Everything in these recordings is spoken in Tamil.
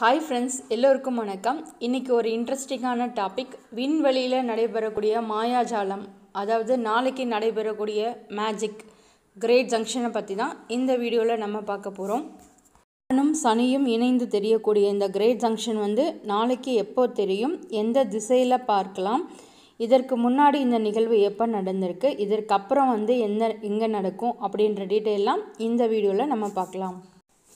ஹாய் ஃப்ரெண்ட்ஸ் எல்லோருக்கும் வணக்கம் இன்றைக்கி ஒரு இன்ட்ரெஸ்டிங்கான டாபிக் விண்வெளியில் நடைபெறக்கூடிய மாயாஜாலம் அதாவது நாளைக்கு நடைபெறக்கூடிய மேஜிக் கிரேட் ஜங்ஷனை பற்றி தான் இந்த வீடியோவில் நம்ம பார்க்க போகிறோம் சனும் சனியும் இணைந்து தெரியக்கூடிய இந்த கிரேட் ஜங்ஷன் வந்து நாளைக்கு எப்போ தெரியும் எந்த திசையில் பார்க்கலாம் இதற்கு முன்னாடி இந்த நிகழ்வு எப்போ நடந்திருக்கு இதற்கப்புறம் வந்து எந்த எங்கே நடக்கும் அப்படின்ற டீட்டெயிலாம் இந்த வீடியோவில் நம்ம பார்க்கலாம்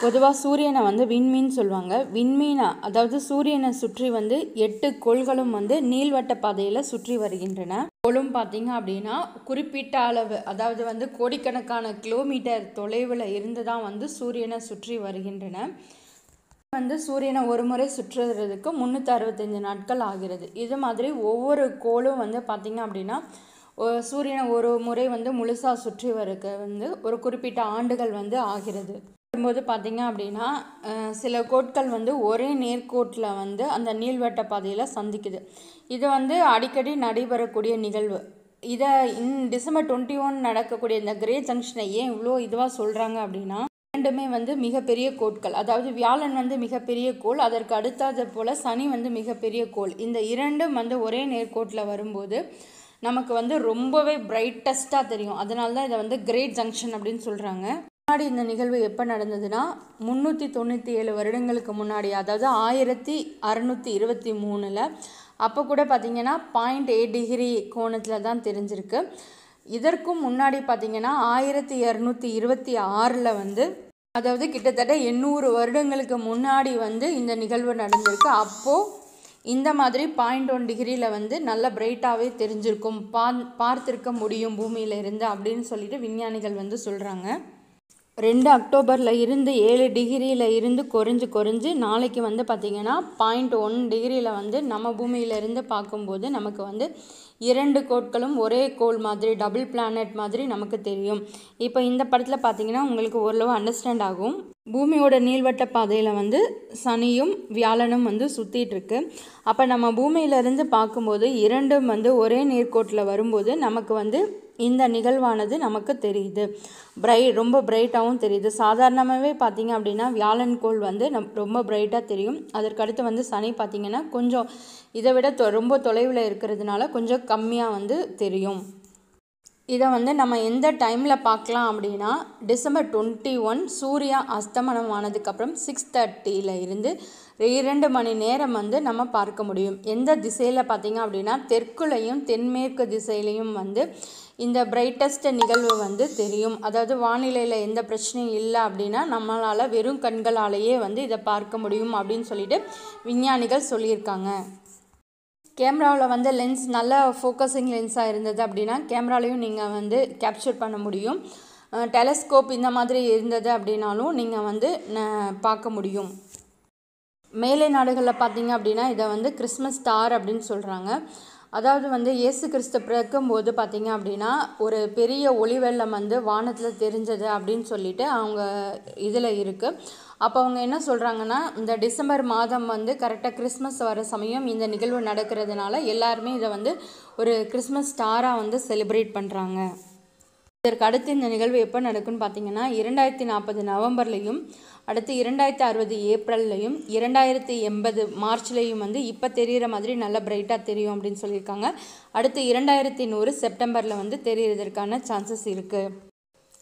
பொதுவாக சூரியனை வந்து விண்மீன் சொல்லுவாங்க விண்மீனா அதாவது சூரியனை சுற்றி வந்து எட்டு கோள்களும் வந்து நீள்வட்ட பாதையில் சுற்றி வருகின்றன கோளும் பார்த்தீங்க அப்படின்னா குறிப்பிட்ட அளவு அதாவது வந்து கோடிக்கணக்கான கிலோமீட்டர் தொலைவில் இருந்து தான் வந்து சூரியனை சுற்றி வருகின்றன வந்து சூரியனை ஒரு முறை சுற்றுறதுக்கு முந்நூற்றி அறுபத்தஞ்சு நாட்கள் ஆகிறது இது மாதிரி ஒவ்வொரு கோளும் வந்து பார்த்திங்க அப்படின்னா சூரியனை ஒரு முறை வந்து முழுசாக சுற்றி வரக்கு வந்து ஒரு குறிப்பிட்ட ஆண்டுகள் வந்து ஆகிறது போது பார்த்திங்க அப்படின்னா சில கோட்கள் வந்து ஒரே நேர்கோட்டில் வந்து அந்த நீள்வட்ட பாதையில் சந்திக்குது இது வந்து அடிக்கடி நடைபெறக்கூடிய நிகழ்வு இதை இன் டிசம்பர் டுவெண்ட்டி ஒன் நடக்கக்கூடிய இந்த கிரே ஜங்ஷனை ஏன் இவ்வளோ இதுவாக சொல்கிறாங்க அப்படின்னா இரண்டுமே வந்து மிகப்பெரிய கோட்கள் அதாவது வியாழன் வந்து மிகப்பெரிய கோள் அதற்கு அடுத்தது போல் சனி வந்து மிகப்பெரிய கோள் இந்த இரண்டும் வந்து ஒரே நேர்கோட்டில் வரும்போது நமக்கு வந்து ரொம்பவே பிரைட்டஸ்ட்டாக தெரியும் அதனால தான் இதை வந்து கிரேட் ஜங்ஷன் அப்படின்னு சொல்கிறாங்க முன்னாடி இந்த நிகழ்வு எப்போ நடந்ததுன்னா முந்நூற்றி தொண்ணூற்றி ஏழு வருடங்களுக்கு முன்னாடி அதாவது ஆயிரத்தி அறநூற்றி இருபத்தி மூணில் அப்போ கூட பார்த்திங்கன்னா பாயிண்ட் எயிட் டிகிரி கோணத்தில் தான் தெரிஞ்சிருக்கு இதற்கும் முன்னாடி பார்த்திங்கன்னா ஆயிரத்தி இரநூத்தி இருபத்தி ஆறில் வந்து அதாவது கிட்டத்தட்ட எண்ணூறு வருடங்களுக்கு முன்னாடி வந்து இந்த நிகழ்வு நடந்திருக்கு அப்போது இந்த மாதிரி பாயிண்ட் ஒன் டிகிரியில் வந்து நல்ல பிரைட்டாகவே தெரிஞ்சிருக்கும் பா பார்த்துருக்க முடியும் பூமியில் இருந்து அப்படின்னு சொல்லிட்டு விஞ்ஞானிகள் வந்து சொல்கிறாங்க ரெண்டு அக்டோபரில் இருந்து ஏழு டிகிரியில் இருந்து குறைஞ்சு குறைஞ்சு நாளைக்கு வந்து பார்த்திங்கன்னா பாயிண்ட் ஒன் டிகிரியில் வந்து நம்ம பூமியிலேருந்து பார்க்கும்போது நமக்கு வந்து இரண்டு கோட்களும் ஒரே கோள் மாதிரி டபுள் பிளானட் மாதிரி நமக்கு தெரியும் இப்போ இந்த படத்தில் பார்த்திங்கன்னா உங்களுக்கு ஓரளவு அண்டர்ஸ்டாண்ட் ஆகும் பூமியோட நீள்வட்ட பாதையில் வந்து சனியும் வியாழனும் வந்து சுற்றிட்டுருக்கு அப்போ நம்ம பூமியிலேருந்து பார்க்கும்போது இரண்டும் வந்து ஒரே நீர்கோட்டில் வரும்போது நமக்கு வந்து இந்த நிகழ்வானது நமக்கு தெரியுது பிரை ரொம்ப பிரைட்டாகவும் தெரியுது சாதாரணமாகவே பார்த்திங்க அப்படின்னா வியாழன் கோள் வந்து நம் ரொம்ப பிரைட்டாக தெரியும் அதற்கடுத்து வந்து சனி பார்த்திங்கன்னா கொஞ்சம் இதை விட தொ ரொம்ப தொலைவில் இருக்கிறதுனால கொஞ்சம் கம்மியாக வந்து தெரியும் இதை வந்து நம்ம எந்த டைமில் பார்க்கலாம் அப்படின்னா டிசம்பர் டுவெண்ட்டி ஒன் சூர்யா அஸ்தமனம் ஆனதுக்கப்புறம் சிக்ஸ் தேர்ட்டியில் இருந்து இரண்டு மணி நேரம் வந்து நம்ம பார்க்க முடியும் எந்த திசையில் பார்த்திங்க அப்படின்னா தெற்குலையும் தென்மேற்கு திசையிலையும் வந்து இந்த பிரைட்டஸ்ட் நிகழ்வு வந்து தெரியும் அதாவது வானிலையில் எந்த பிரச்சனையும் இல்லை அப்படின்னா நம்மளால் வெறும் கண்களாலேயே வந்து இதை பார்க்க முடியும் அப்படின்னு சொல்லிட்டு விஞ்ஞானிகள் சொல்லியிருக்காங்க கேமராவில் வந்து லென்ஸ் நல்ல ஃபோக்கஸிங் லென்ஸாக இருந்தது அப்படின்னா கேமராலையும் நீங்கள் வந்து கேப்சர் பண்ண முடியும் டெலஸ்கோப் இந்த மாதிரி இருந்தது அப்படின்னாலும் நீங்கள் வந்து பார்க்க முடியும் மேலை நாடுகளில் பார்த்தீங்க அப்படின்னா இதை வந்து கிறிஸ்மஸ் ஸ்டார் அப்படின்னு சொல்கிறாங்க அதாவது வந்து இயேசு கிறிஸ்து பிறக்கும் போது பார்த்தீங்க அப்படின்னா ஒரு பெரிய வெள்ளம் வந்து வானத்தில் தெரிஞ்சது அப்படின்னு சொல்லிட்டு அவங்க இதில் இருக்குது அப்போ அவங்க என்ன சொல்கிறாங்கன்னா இந்த டிசம்பர் மாதம் வந்து கரெக்டாக கிறிஸ்மஸ் வர சமயம் இந்த நிகழ்வு நடக்கிறதுனால எல்லாருமே இதை வந்து ஒரு கிறிஸ்மஸ் ஸ்டாராக வந்து செலிப்ரேட் பண்ணுறாங்க இதற்கு அடுத்து இந்த நிகழ்வு எப்போ நடக்குன்னு பார்த்தீங்கன்னா இரண்டாயிரத்தி நாற்பது நவம்பர்லேயும் அடுத்து இரண்டாயிரத்தி அறுபது ஏப்ரல்லையும் இரண்டாயிரத்தி எண்பது மார்ச்லேயும் வந்து இப்போ தெரிகிற மாதிரி நல்லா பிரைட்டாக தெரியும் அப்படின்னு சொல்லியிருக்காங்க அடுத்து இரண்டாயிரத்தி நூறு செப்டம்பரில் வந்து தெரிகிறதற்கான சான்சஸ் இருக்குது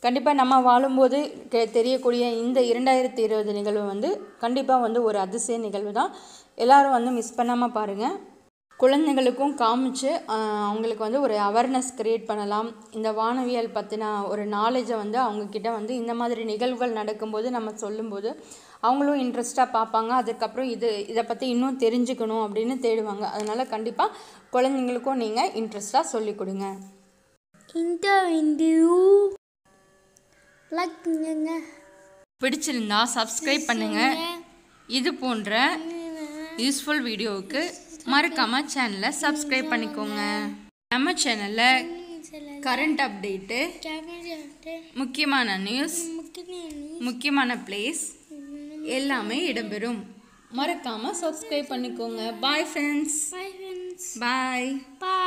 கண்டிப்பாக நம்ம வாழும்போது கே தெரியக்கூடிய இந்த இரண்டாயிரத்தி இருபது நிகழ்வு வந்து கண்டிப்பாக வந்து ஒரு அதிசய நிகழ்வு தான் எல்லோரும் வந்து மிஸ் பண்ணாமல் பாருங்கள் குழந்தைங்களுக்கும் காமிச்சு அவங்களுக்கு வந்து ஒரு அவேர்னஸ் க்ரியேட் பண்ணலாம் இந்த வானவியல் பற்றின ஒரு நாலேஜை வந்து அவங்கக்கிட்ட வந்து இந்த மாதிரி நிகழ்வுகள் நடக்கும்போது நம்ம சொல்லும்போது அவங்களும் இன்ட்ரெஸ்ட்டாக பார்ப்பாங்க அதுக்கப்புறம் இது இதை பற்றி இன்னும் தெரிஞ்சுக்கணும் அப்படின்னு தேடுவாங்க அதனால் கண்டிப்பாக குழந்தைங்களுக்கும் நீங்கள் இன்ட்ரெஸ்ட்டாக சொல்லிக் கொடுங்க இந்த லைக் பண்ணுங்க பிடிச்சிருந்தா சப்ஸ்கிரைப் பண்ணுங்க இது போன்ற யூஸ்ஃபுல் வீடியோவுக்கு மறக்காம சேனலை சப்ஸ்கிரைப் பண்ணிக்கோங்க நம்ம சேனலில் கரண்ட் அப்டேட்டு முக்கியமான நியூஸ் முக்கியமான பிளேஸ் எல்லாமே இடம்பெறும் மறக்காமல் சப்ஸ்கிரைப் பண்ணிக்கோங்க பாய் ஃப்ரெண்ட்ஸ் பாய் பாய்